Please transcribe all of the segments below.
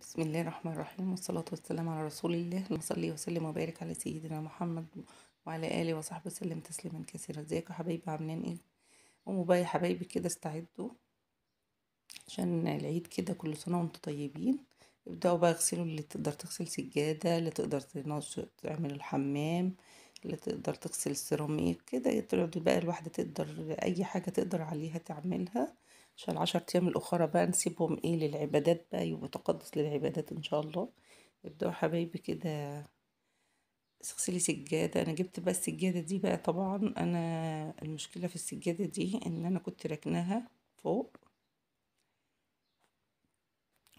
بسم الله الرحمن الرحيم والصلاة والسلام على رسول الله نصلي وسلم وبارك على سيدنا محمد وعلى آله وصحبه وسلم تسليما كثيرا ازيكم يا حبايبي عاملين ايه قوموا بقى يا حبايبي كده استعدوا عشان العيد كده كل سنة وانتم طيبين ابدأوا بقى اغسلوا اللي تقدر تغسل سجادة اللي تقدر تعمل الحمام اللي تقدر تغسل السيراميك كده تقعدوا بقى الواحدة تقدر أي حاجة تقدر عليها تعملها عشان العشر أيام الأخرى بقى نسيبهم إيه للعبادات بقى يبقوا تقدس للعبادات إن شاء الله ابدأوا حبايبي كده اغسلي سجادة أنا جبت بقى السجادة دي بقى طبعا أنا المشكلة في السجادة دي إن أنا كنت راكناها فوق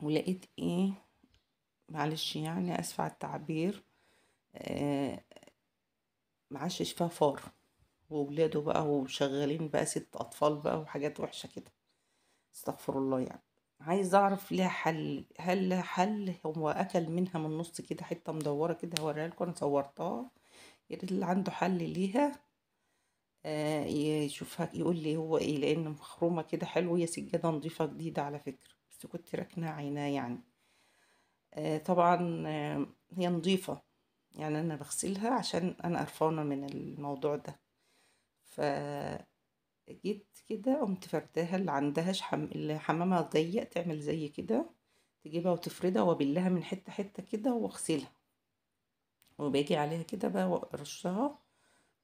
ولقيت إيه معلش يعني اسف على التعبير آه معشش فيها فار وولاده بقى وشغالين بقى ست أطفال بقى وحاجات وحشة كده استغفر الله يعني عايز اعرف ليها حل هل لها حل هو اكل منها من النص كده حته مدوره كده هوريها لكم انا صورتها يا ريت اللي عنده حل ليها آه يشوفها يقول لي هو ايه لان مخرومه كده حلوه هي سجاده نظيفه جديده على فكره بس كنت راكنه عيناه يعني آه طبعا آه هي نظيفه يعني انا بغسلها عشان انا قرفانه من الموضوع ده ف جيت كده قمت فرداها اللي عندهاش حم... اللي حمامها ضيق تعمل زي كده تجيبها وتفردها وابلها من حته حته كده واغسلها وباجي عليها كده بقى وارشها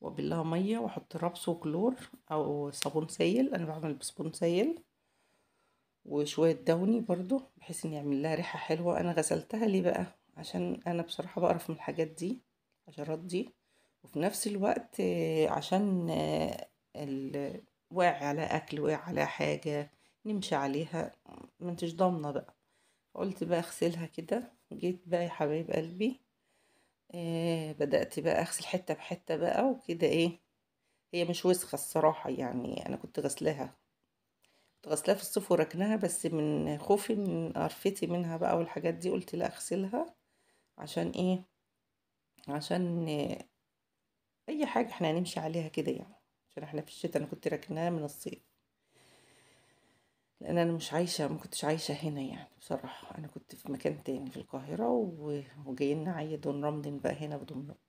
وابلها ميه واحط رابس وكلور او صابون سائل انا بعمل بصابون سائل وشويه دوني برضو بحيث ان يعمل لها ريحه حلوه انا غسلتها ليه بقى عشان انا بصراحه بقرف من الحاجات دي الحشرات دي وفي نفس الوقت عشان ال واعي على أكل واعي على حاجة نمشي عليها ما انتش ضامنة بقى قلت بقى اغسلها كده جيت بقى يا حبايب قلبي آه بدأت بقى اغسل حتة بحتة بقى وكده ايه هي مش وسخة الصراحة يعني انا كنت غسلاها كنت غسلاها في الصيف وركنها بس من خوفي من قرفتي منها بقى والحاجات دي قلت لا اغسلها عشان ايه عشان آه، اي حاجة احنا هنمشي عليها كده يعني عشان احنا في الشتاء انا كنت راكناها من الصيف لان انا مش عايشه ما كنتش عايشه هنا يعني بصراحه انا كنت في مكان تاني في القاهره و... وجاي لنا عيد رمضان بقى هنا بدمياط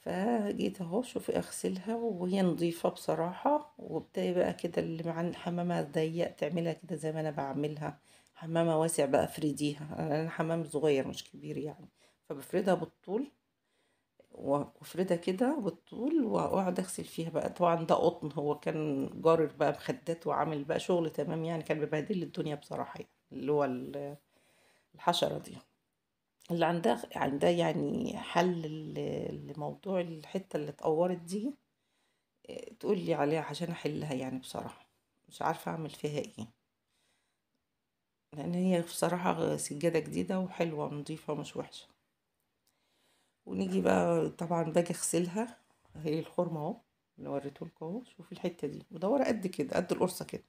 فجيت اهو شوفي اغسلها وهي نظيفه بصراحه وابتدي بقى كده اللي مع حمامها ضيق تعملها كده زي ما انا بعملها حمامه واسع بقى افرديها انا حمام صغير مش كبير يعني فبفردها بالطول وافردها كده بالطول واقعد اغسل فيها بقى طبعا ده قطن هو كان جارر بقى مخدات وعامل بقى شغل تمام يعني كان بيبهدل الدنيا بصراحه يعني اللي هو الحشره دي اللي عندها عندها يعني حل لموضوع الحته اللي اتقورت دي تقول لي عليها عشان احلها يعني بصراحه مش عارفه اعمل فيها ايه لان هي بصراحه سجاده جديده وحلوه ونضيفه ومش وحشه ونيجي بقى طبعا باجي اغسلها اهي الخرمه اهو اللي وريته لكم اهو شوفي الحته دي مدوره قد كده قد القرصه كده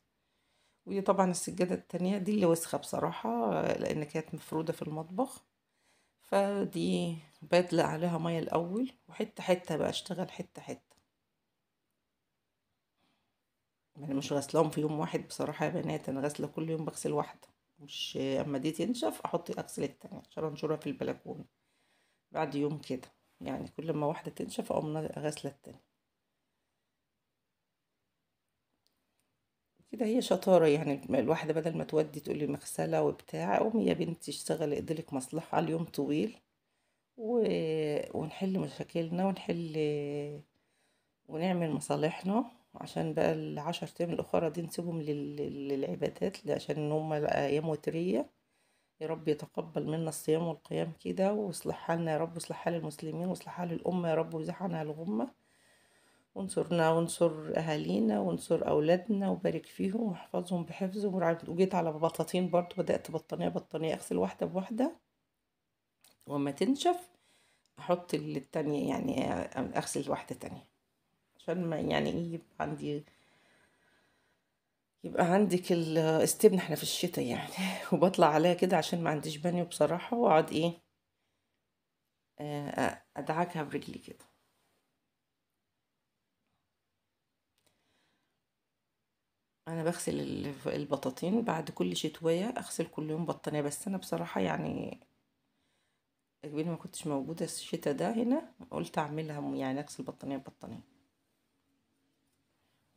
ودي طبعا السجاده التانية دي اللي وسخه بصراحه لان كانت مفروده في المطبخ فدي بدلة عليها ميه الاول وحته حته بقى اشتغل حته حته انا يعني مش غاسلاهم في يوم واحد بصراحه يا بنات انا غاسله كل يوم بغسل واحده مش اما دي تنشف احط اغسل التانية عشان انشرها في البلكونه بعد يوم كده يعني كل ما واحدة تنشف أقوم غاسلة التانية كده هي شطارة يعني الواحدة بدل ما تودي تقولي مغسلة وبتاع قومي يا بنتي اشتغلي اقدلك مصلحة اليوم طويل و... ونحل مشاكلنا ونحل ونعمل مصالحنا عشان بقى العشر ايام الاخرى دي نسيبهم لل... للعبادات عشان هم ايام وتريه يا رب يتقبل منا الصيام والقيام كده واصلح حالنا يا رب واصلح حال المسلمين واصلح حال الأمة يا رب ويزيح عنها الغمة وانصرنا وانصر أهالينا وانصر أولادنا وبارك فيهم واحفظهم بحفظهم وجيت على بطاطين برضو بدأت بطانية بطانية أغسل واحدة بواحدة وما تنشف أحط التانية يعني أغسل واحدة تانية عشان ما يعني إيه يبقى عندي يبقى عندك الاستبن احنا في الشتاء يعني وبطلع عليها كده عشان ما عنديش بانيو بصراحة واقعد ايه آه، ادعكها برجلي كده انا بغسل البطاطين بعد كل شتوية اغسل كل يوم بطانية بس انا بصراحة يعني قبل ما كنتش موجودة الشتا ده هنا قلت اعملها يعني اغسل بطانية بطانية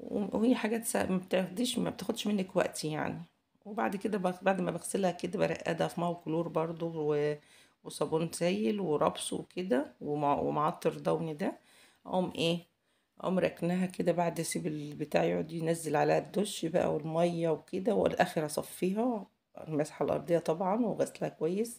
وهي حاجات ما بتاخدش ما بتاخدش منك وقت يعني وبعد كده بعد ما بغسلها كده برقدها في ميه وكلور برضو و... وصابون سايل وربس وكده ومع... ومعطر ضوني ده اقوم ايه اقوم ركنها كده بعد اسيب البتاع يقعد ينزل عليها الدش بقى والميه وكده والاخر اصفيها المسحه الارضيه طبعا وغسلها كويس